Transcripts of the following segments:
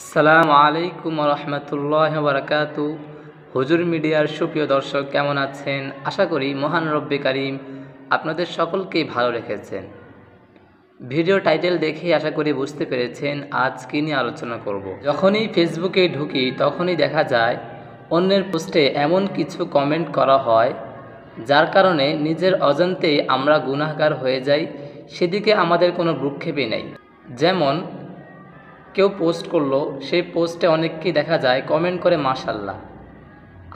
আসসালাম আলাইকুম রহমতুল্লাহ বারাকাত হুজুর মিডিয়ার সুপ্রিয় দর্শক কেমন আছেন আশা করি মহান রব্বে কারিম আপনাদের সকলকেই ভালো রেখেছেন ভিডিও টাইটেল দেখে আশা করি বুঝতে পেরেছেন আজ কী নিয়ে আলোচনা করব। যখনই ফেসবুকে ঢুকি তখনই দেখা যায় অন্যের পোস্টে এমন কিছু কমেন্ট করা হয় যার কারণে নিজের অজান্তেই আমরা গুণাহার হয়ে যাই সেদিকে আমাদের কোনো ভ্রুক্ষেপই নেই যেমন কেউ পোস্ট করলো সেই পোস্টে অনেককেই দেখা যায় কমেন্ট করে মাশাল্লাহ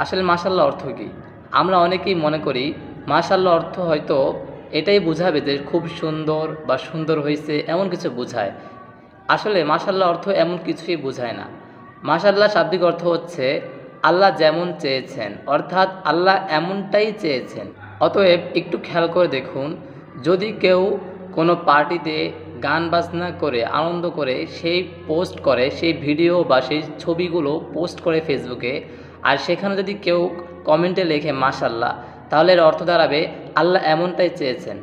আসলে মাশাল্লাহ অর্থ কী আমরা অনেকেই মনে করি মাশাল্লাহ অর্থ হয়তো এটাই বোঝাবে যে খুব সুন্দর বা সুন্দর হয়েছে এমন কিছু বোঝায় আসলে মাশাল্লাহ অর্থ এমন কিছুই বোঝায় না মাশাল্লাহ শাব্দিক অর্থ হচ্ছে আল্লাহ যেমন চেয়েছেন অর্থাৎ আল্লাহ এমনটাই চেয়েছেন অতএব একটু খেয়াল করে দেখুন যদি কেউ কোনো পার্টিতে গান বাজনা করে আনন্দ করে সেই পোস্ট করে সেই ভিডিও বা সেই ছবিগুলো পোস্ট করে ফেসবুকে আর সেখানে যদি কেউ কমেন্টে লেখে মাশাল্লাহ তাহলে এর অর্থ দাঁড়াবে আল্লাহ এমনটাই চেয়েছেন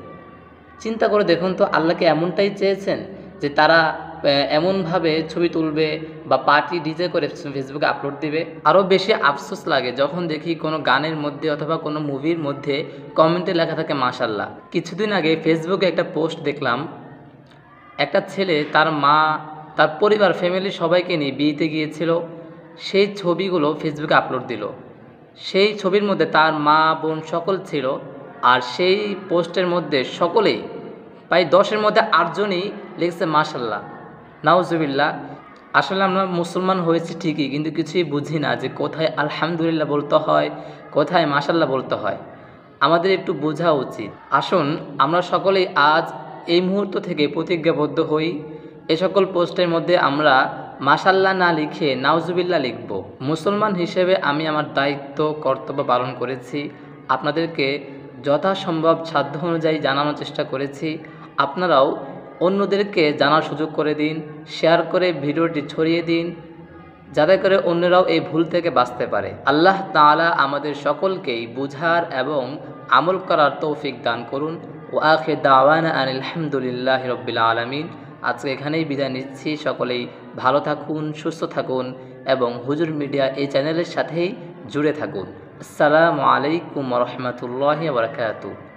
চিন্তা করে দেখুন তো আল্লাহকে এমনটাই চেয়েছেন যে তারা এমনভাবে ছবি তুলবে বা পার্টি ডিজে করে ফেসবুকে আপলোড দিবে আরও বেশি আফসোস লাগে যখন দেখি কোনো গানের মধ্যে অথবা কোনো মুভির মধ্যে কমেন্টে লেখা থাকে মাসাল্লাহ কিছুদিন আগে ফেসবুকে একটা পোস্ট দেখলাম একটা ছেলে তার মা তার পরিবার ফ্যামিলি সবাইকে নিয়ে বিয়েতে গিয়েছিল সেই ছবিগুলো ফেসবুকে আপলোড দিল সেই ছবির মধ্যে তার মা বোন সকল ছিল আর সেই পোস্টের মধ্যে সকলেই প্রায় দশের মধ্যে আটজনই লিখছে মাশাল্লাহ নাউজুবিল্লা আসলে আমরা মুসলমান হয়েছি ঠিকই কিন্তু কিছুই বুঝি না যে কোথায় আলহামদুলিল্লাহ বলতে হয় কোথায় মাশাল্লাহ বলতে হয় আমাদের একটু বোঝা উচিত আসুন আমরা সকলেই আজ এই মুহূর্ত থেকে প্রতিজ্ঞাবদ্ধ হই এ সকল পোস্টের মধ্যে আমরা মাসাল্লা না লিখে নাউজুবিল্লা লিখব মুসলমান হিসেবে আমি আমার দায়িত্ব কর্তব্য পালন করেছি আপনাদেরকে যথাসম্ভব সাধ্য অনুযায়ী জানানোর চেষ্টা করেছি আপনারাও অন্যদেরকে জানার সুযোগ করে দিন শেয়ার করে ভিডিওটি ছড়িয়ে দিন যাতে করে অন্যরাও এই ভুল থেকে বাঁচতে পারে আল্লাহ তাআলা আমাদের সকলকেই বুঝার এবং আমল করার তৌফিক দান করুন ও আখে দাওয়ানা আন আলহামদুলিল্লাহ রব্বিল আলমিন আজকে এখানেই বিদায় নিচ্ছি সকলেই ভালো থাকুন সুস্থ থাকুন এবং হুজুর মিডিয়া এই চ্যানেলের সাথেই জুড়ে থাকুন আসসালামু আলাইকুম রহমতুল্লাহ বরকাতু